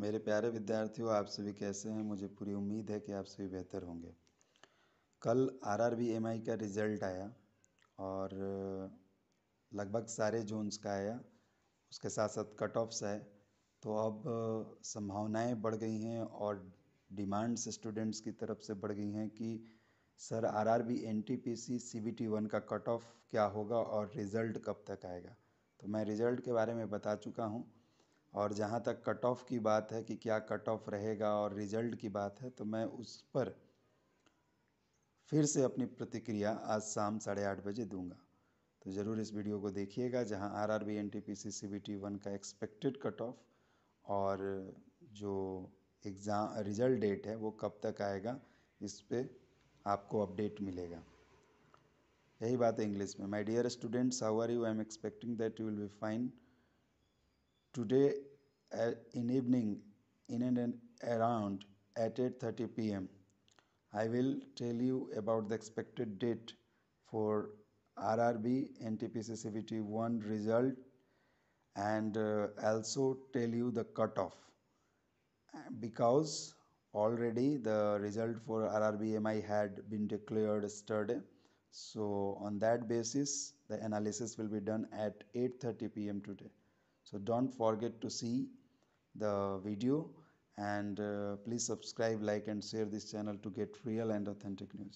मेरे प्यारे विद्यार्थियों आप सभी कैसे हैं मुझे पूरी उम्मीद है कि आप सभी बेहतर होंगे कल R R B M I का रिज़ल्ट आया और लगभग सारे जोन्स का आया उसके साथ साथ कट ऑफ्स आए तो अब संभावनाएं बढ़ गई हैं और डिमांड्स स्टूडेंट्स की तरफ से बढ़ गई हैं कि sir R R B N T P C C B T one का कट ऑफ क्या होगा और रिज़ल्ट कब तक आएगा तो मैं रिज़ल्ट के बारे में बता चुका हूँ और जहाँ तक कट ऑफ की बात है कि क्या कट ऑफ रहेगा और रिजल्ट की बात है तो मैं उस पर फिर से अपनी प्रतिक्रिया आज शाम साढ़े आठ बजे दूंगा तो ज़रूर इस वीडियो को देखिएगा जहाँ R R B N T P C C B T one का एक्सपेक्टेड कट ऑफ और जो एग्ज़ाम रिज़ल्ट डेट है वो कब तक आएगा इस पर आपको अपडेट मिलेगा यही बात है इंग्लिश में my dear students how are you I am expecting that you will be fine today uh, in evening in and around at 8:30 p.m. I will tell you about the expected date for RRB NTPC CVT 1 result and uh, also tell you the cutoff because already the result for RRBMI had been declared yesterday. So on that basis, the analysis will be done at 8.30 p.m. today so don't forget to see the video and uh, please subscribe like and share this channel to get real and authentic news